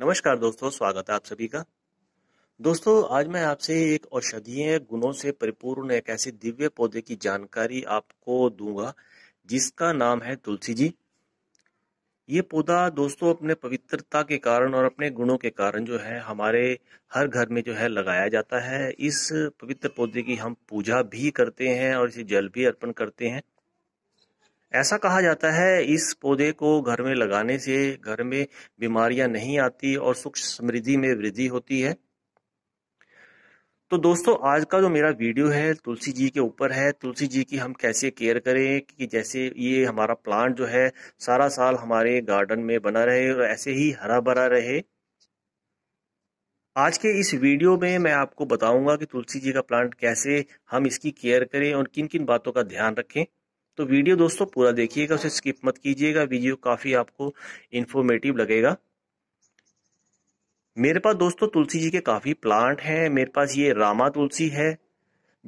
नमस्कार दोस्तों स्वागत है आप सभी का दोस्तों आज मैं आपसे एक औषधीय गुणों से परिपूर्ण एक ऐसे दिव्य पौधे की जानकारी आपको दूंगा जिसका नाम है तुलसी जी ये पौधा दोस्तों अपने पवित्रता के कारण और अपने गुणों के कारण जो है हमारे हर घर में जो है लगाया जाता है इस पवित्र पौधे की हम पूजा भी करते हैं और इसे जल भी अर्पण करते हैं ऐसा कहा जाता है इस पौधे को घर में लगाने से घर में बीमारियां नहीं आती और सुख समृद्धि में वृद्धि होती है तो दोस्तों आज का जो मेरा वीडियो है तुलसी जी के ऊपर है तुलसी जी की हम कैसे केयर करें कि जैसे ये हमारा प्लांट जो है सारा साल हमारे गार्डन में बना रहे और ऐसे ही हरा भरा रहे आज के इस वीडियो में मैं आपको बताऊंगा कि तुलसी जी का प्लांट कैसे हम इसकी केयर करें और किन किन बातों का ध्यान रखें तो वीडियो दोस्तों पूरा देखिएगा उसे स्किप मत कीजिएगा वीडियो काफ़ी आपको इन्फॉर्मेटिव लगेगा मेरे पास दोस्तों तुलसी जी के काफ़ी प्लांट हैं मेरे पास ये रामा तुलसी है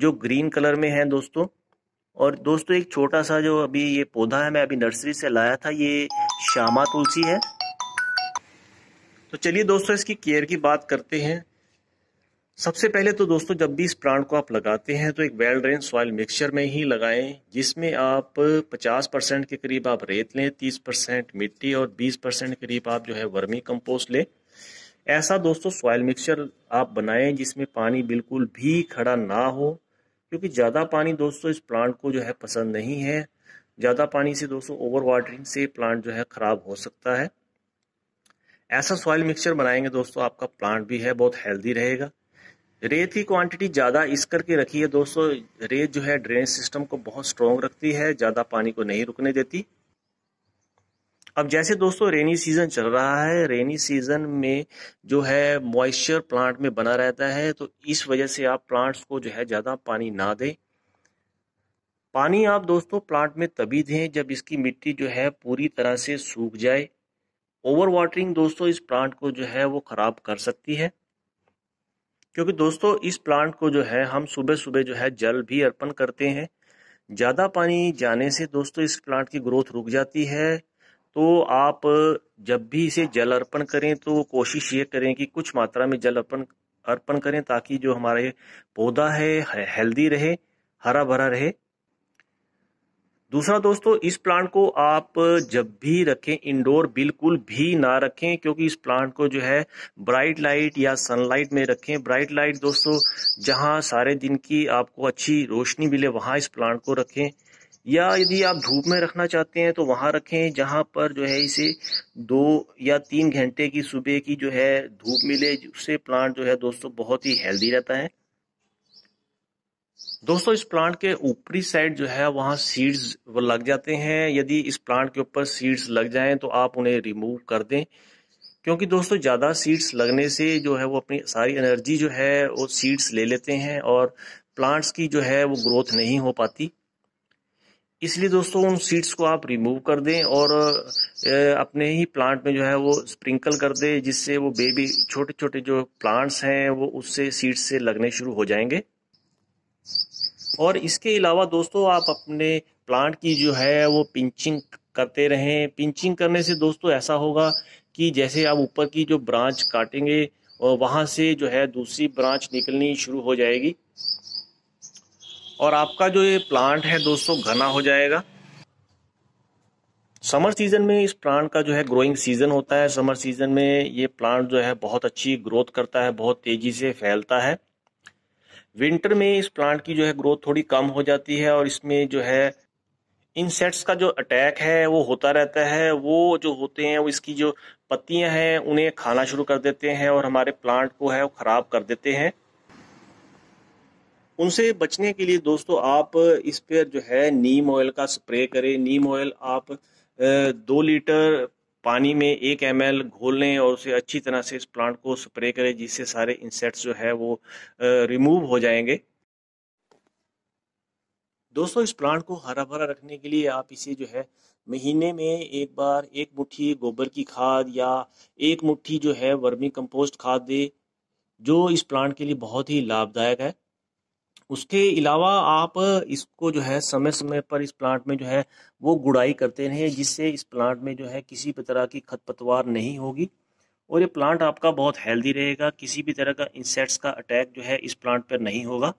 जो ग्रीन कलर में है दोस्तों और दोस्तों एक छोटा सा जो अभी ये पौधा है मैं अभी नर्सरी से लाया था ये श्यामा तुलसी है तो चलिए दोस्तों इसकी केयर की बात करते हैं सबसे पहले तो दोस्तों जब भी इस प्लांट को आप लगाते हैं तो एक वेल ड्रेन सॉइल मिक्सचर में ही लगाएं जिसमें आप 50 परसेंट के करीब आप रेत लें 30 परसेंट मिट्टी और 20 परसेंट करीब आप जो है वर्मी कंपोस्ट लें ऐसा दोस्तों सॉइल मिक्सचर आप बनाएं जिसमें पानी बिल्कुल भी खड़ा ना हो क्योंकि ज़्यादा पानी दोस्तों इस प्लांट को जो है पसंद नहीं है ज़्यादा पानी से दोस्तों ओवर वाटरिंग से प्लांट जो है ख़राब हो सकता है ऐसा सॉइल मिक्सचर बनाएंगे दोस्तों आपका प्लांट भी है बहुत हेल्दी रहेगा रेत की क्वांटिटी ज़्यादा इस करके रखी है दोस्तों रेत जो है ड्रेनेज सिस्टम को बहुत स्ट्रॉन्ग रखती है ज़्यादा पानी को नहीं रुकने देती अब जैसे दोस्तों रेनी सीजन चल रहा है रेनी सीजन में जो है मॉइस्चर प्लांट में बना रहता है तो इस वजह से आप प्लांट्स को जो है ज़्यादा पानी ना दें पानी आप दोस्तों प्लांट में तभी दें जब इसकी मिट्टी जो है पूरी तरह से सूख जाए ओवर वाटरिंग दोस्तों इस प्लांट को जो है वो ख़राब कर सकती है क्योंकि दोस्तों इस प्लांट को जो है हम सुबह सुबह जो है जल भी अर्पण करते हैं ज़्यादा पानी जाने से दोस्तों इस प्लांट की ग्रोथ रुक जाती है तो आप जब भी इसे जल अर्पण करें तो कोशिश ये करें कि कुछ मात्रा में जल अर्पण अर्पण करें ताकि जो हमारे पौधा है हेल्दी रहे हरा भरा रहे दूसरा दोस्तों इस प्लांट को आप जब भी रखें इंडोर बिल्कुल भी ना रखें क्योंकि इस प्लांट को जो है ब्राइट लाइट या सनलाइट में रखें ब्राइट लाइट दोस्तों जहां सारे दिन की आपको अच्छी रोशनी मिले वहां इस प्लांट को रखें या यदि आप धूप में रखना चाहते हैं तो वहां रखें जहां पर जो है इसे दो या तीन घंटे की सुबह की जो है धूप मिले उससे प्लांट जो है दोस्तों बहुत ही हेल्दी रहता है दोस्तों इस प्लांट के ऊपरी साइड जो है वहां सीड्स लग जाते हैं यदि इस प्लांट के ऊपर सीड्स लग जाएं तो आप उन्हें रिमूव कर दें क्योंकि दोस्तों ज़्यादा सीड्स लगने से जो है वो अपनी सारी एनर्जी जो है वो सीड्स ले लेते हैं और प्लांट्स की जो है वो ग्रोथ नहीं हो पाती इसलिए दोस्तों उन सीड्स को आप रिमूव कर दें और अपने ही प्लांट में जो है वो स्प्रिंकल कर दें जिससे वो बेबी छोटे छोटे जो प्लांट्स हैं वो उससे सीड्स से लगने शुरू हो जाएंगे और इसके अलावा दोस्तों आप अपने प्लांट की जो है वो पिंचिंग करते रहें पिंचिंग करने से दोस्तों ऐसा होगा कि जैसे आप ऊपर की जो ब्रांच काटेंगे और वहाँ से जो है दूसरी ब्रांच निकलनी शुरू हो जाएगी और आपका जो ये प्लांट है दोस्तों घना हो जाएगा समर सीज़न में इस प्लांट का जो है ग्रोइंग सीज़न होता है समर सीज़न में ये प्लांट जो है बहुत अच्छी ग्रोथ करता है बहुत तेज़ी से फैलता है विंटर में इस प्लांट की जो है ग्रोथ थोड़ी कम हो जाती है और इसमें जो है इंसेक्ट्स का जो अटैक है वो होता रहता है वो जो होते हैं वो इसकी जो पत्तियां हैं उन्हें खाना शुरू कर देते हैं और हमारे प्लांट को है वो ख़राब कर देते हैं उनसे बचने के लिए दोस्तों आप इस पर जो है नीम ऑयल का स्प्रे करें नीम ऑयल आप दो लीटर पानी में एक एम एल घोल लें और उसे अच्छी तरह से इस प्लांट को स्प्रे करें जिससे सारे इंसेक्ट्स जो है वो रिमूव हो जाएंगे दोस्तों इस प्लांट को हरा भरा रखने के लिए आप इसे जो है महीने में एक बार एक मुट्ठी गोबर की खाद या एक मुट्ठी जो है वर्मी कंपोस्ट खाद दे जो इस प्लांट के लिए बहुत ही लाभदायक है उसके अलावा आप इसको जो है समय समय पर इस प्लांट में जो है वो गुड़ाई करते रहें जिससे इस प्लांट में जो है किसी भी तरह की खतपतवार नहीं होगी और ये प्लांट आपका बहुत हेल्दी रहेगा किसी भी तरह का इंसेक्ट्स का अटैक जो है इस प्लांट पर नहीं होगा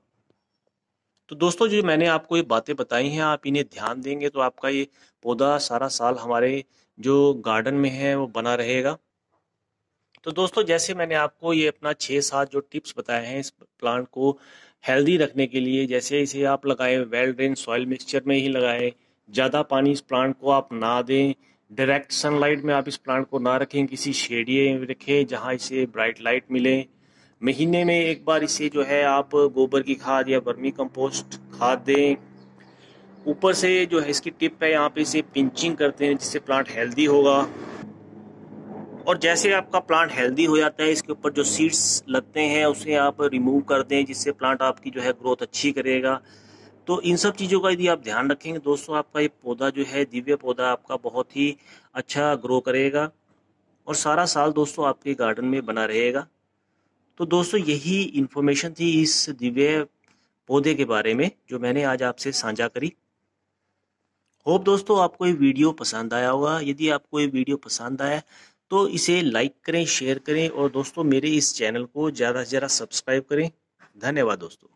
तो दोस्तों जो मैंने आपको ये बातें बताई हैं आप इन्हें ध्यान देंगे तो आपका ये पौधा सारा साल हमारे जो गार्डन में है वो बना रहेगा तो दोस्तों जैसे मैंने आपको ये अपना छः सात जो टिप्स बताए हैं इस प्लांट को हेल्दी रखने के लिए जैसे इसे आप लगाएं वेल ड्रेन सॉइल मिक्सचर में ही लगाएं ज़्यादा पानी इस प्लांट को आप ना दें डायरेक्ट सनलाइट में आप इस प्लांट को ना रखें किसी शेडिये में रखें जहाँ इसे ब्राइट लाइट मिले महीने में एक बार इसे जो है आप गोबर की खाद या बर्मी कंपोस्ट खाद दें ऊपर से जो है इसकी टिप है यहाँ पे इसे पिंचिंग करते हैं जिससे प्लांट हेल्दी होगा और जैसे आपका प्लांट हेल्दी हो जाता है इसके ऊपर जो सीड्स लगते हैं उसे आप रिमूव कर दें जिससे प्लांट आपकी जो है ग्रोथ अच्छी करेगा तो इन सब चीज़ों का यदि आप ध्यान रखेंगे दोस्तों आपका ये पौधा जो है दिव्य पौधा आपका बहुत ही अच्छा ग्रो करेगा और सारा साल दोस्तों आपके गार्डन में बना रहेगा तो दोस्तों यही इन्फॉर्मेशन थी इस दिव्य पौधे के बारे में जो मैंने आज आपसे साझा करी होप दोस्तों आपको ये वीडियो पसंद आया होगा यदि आपको ये वीडियो पसंद आया तो इसे लाइक करें शेयर करें और दोस्तों मेरे इस चैनल को ज़्यादा से ज़्यादा सब्सक्राइब करें धन्यवाद दोस्तों